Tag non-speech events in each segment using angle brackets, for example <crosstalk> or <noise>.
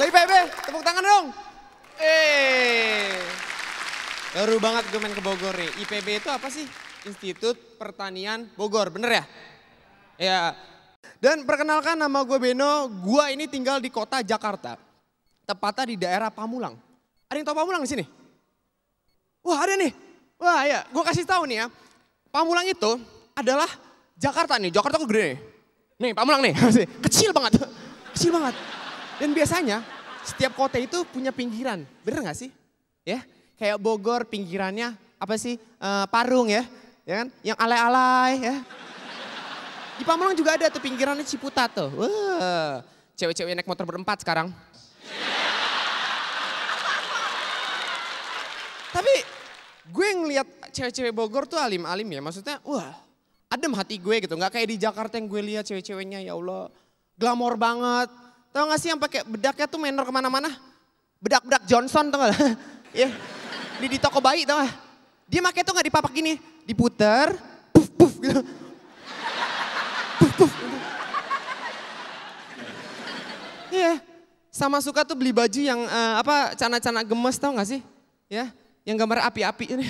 Halo IPB, tepuk tangan dong. Eh. Baru banget gue main ke Bogor nih. IPB itu apa sih? Institut Pertanian Bogor, bener ya? Ya. Dan perkenalkan nama gue Beno, gue ini tinggal di kota Jakarta. Tepatnya di daerah Pamulang. Ada yang tau Pamulang di sini? Wah ada nih. Wah ya, gue kasih tahu nih ya. Pamulang itu adalah Jakarta nih. Jakarta kok gede nih. Nih Pamulang nih, <laughs> kecil banget. Kecil banget. Dan biasanya setiap kota itu punya pinggiran, bener gak sih? Ya, kayak Bogor pinggirannya apa sih? E, parung ya, ya kan? Yang alay-alay ya. Di Pamulang juga ada tuh pinggirannya Ciputat tuh. Wah, cewek-cewek naik motor berempat sekarang. Tapi gue ngeliat cewek-cewek Bogor tuh alim-alim ya. Maksudnya, wah adem hati gue gitu. Gak kayak di Jakarta yang gue lihat cewek-ceweknya ya Allah. Glamor banget, Tahu gak sih yang pakai bedaknya tuh menor kemana-mana? Bedak-bedak Johnson tau gak? <laughs> ya. yeah. Di, toko bayi tau gak? Dia pakai tuh gak dipapak gini, diputer, puff puf gitu. puff puff gitu. Iya. Yeah. Sama suka tuh beli baju yang uh, apa cana-cana gemes tau gak sih? Ya, yeah. yang gambar api-api ini.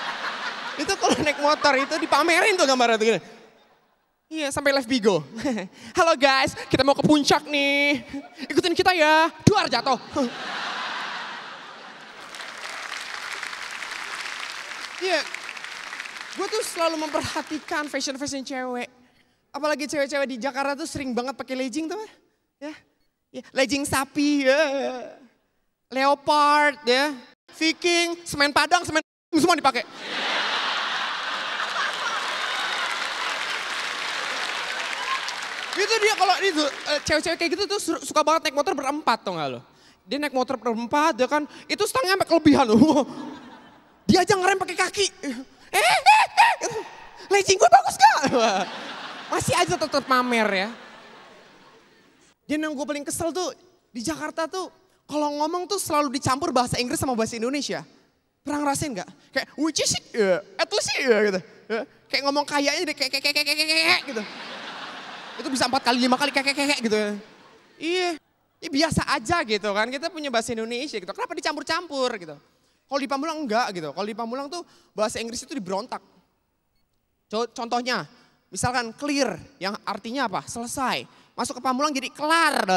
<laughs> itu kalau naik motor itu dipamerin tuh gambarnya tuh gini. Gitu. Iya, sampai live Bigo. <laughs> Halo guys, kita mau ke puncak nih. Ikutin kita ya. Duar jatuh. <laughs> Iya, yeah. gue tuh selalu memperhatikan fashion-fashion cewek. Apalagi cewek-cewek di Jakarta tuh sering banget pakai legging tuh. Ya. Yeah. Legging sapi, ya. leopard, ya. Viking, semen padang, semen semua dipakai. Itu dia kalau itu eh, cewek-cewek kayak gitu tuh suka banget naik motor berempat tuh nggak lo? Dia naik motor berempat dia ya kan, itu setengah sampai kelebihan loh. <laughs> Dia aja ngerem pakai kaki. Eh, eh, eh. Lecing gue bagus gak? Masih aja tetap pamer ya. Dan yang gue paling kesel tuh di Jakarta tuh kalau ngomong tuh selalu dicampur bahasa Inggris sama bahasa Indonesia. Pernah ngerasain nggak? Kayak which is it? Yeah. At least it? Yeah, gitu. Yeah. Kayak ngomong kayaknya deh kayak kayak kayak kayak kayak gitu. Itu bisa empat kali, lima kali -ke -ke, gitu. Iya, ini iya, biasa aja gitu kan. Kita punya bahasa Indonesia gitu. Kenapa dicampur-campur gitu. Kalau di Pamulang enggak gitu. Kalau di Pamulang tuh bahasa Inggris itu diberontak. Contohnya, misalkan clear yang artinya apa? Selesai. Masuk ke Pamulang jadi kelar. <laughs>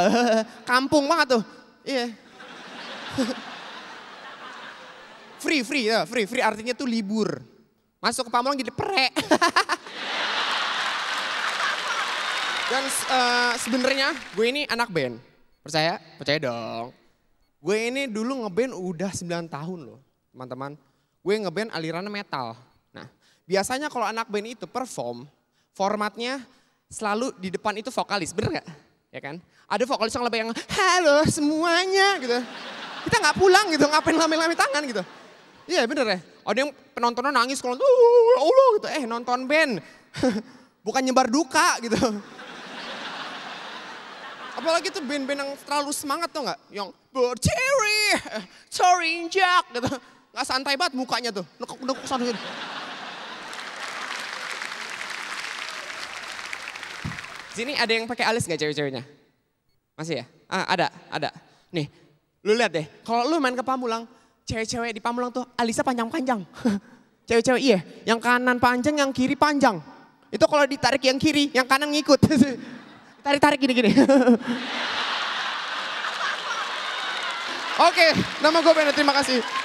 Kampung banget tuh. Iya. <laughs> free, free, ya. free, free artinya tuh libur. Masuk ke Pamulang jadi pre <laughs> Dan uh, sebenarnya gue ini anak band. Percaya? Percaya dong. Gue ini dulu ngeband udah 9 tahun loh, teman-teman. Gue ngeband aliran metal. Nah, biasanya kalau anak band itu perform, formatnya selalu di depan itu vokalis, bener gak Ya kan? Ada vokalis yang lebih yang halo semuanya gitu. Kita nggak pulang gitu, ngapain lame-lame tangan gitu. Iya yeah, bener ya. Ada yang penontonnya nangis kalau ya Allah gitu. Eh nonton band. <laughs> Bukan nyebar duka gitu. Apalagi tuh band-band yang terlalu semangat tuh nggak? Yang berciri, eh, terinjak gitu. Nggak santai banget mukanya tuh. Nekuk nekuk sana gitu. Sini ada yang pakai alis nggak cewek-ceweknya? Masih ya? Ah, ada, ada. Nih, lu lihat deh. Kalau lu main ke Pamulang, cewek-cewek di Pamulang tuh alisnya panjang-panjang. <laughs> Cewek-cewek iya, yang kanan panjang, yang kiri panjang. Itu kalau ditarik yang kiri, yang kanan ngikut. <laughs> tarik-tarik gini-gini. <laughs> Oke, nama gue Bennett, terima kasih.